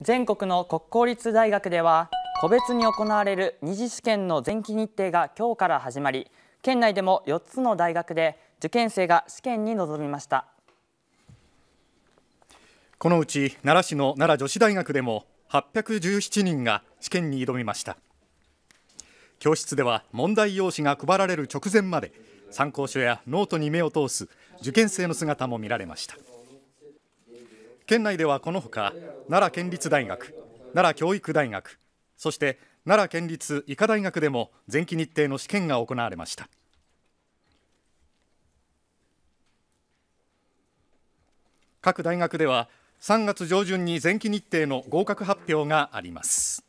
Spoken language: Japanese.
全国の国公立大学では個別に行われる二次試験の前期日程が今日から始まり県内でも4つの大学で受験生が試験に臨みましたこのうち奈良市の奈良女子大学でも817人が試験に挑みました教室では問題用紙が配られる直前まで参考書やノートに目を通す受験生の姿も見られました県内ではこのほか奈良県立大学奈良教育大学そして奈良県立医科大学でも前期日程の試験が行われました各大学では3月上旬に前期日程の合格発表があります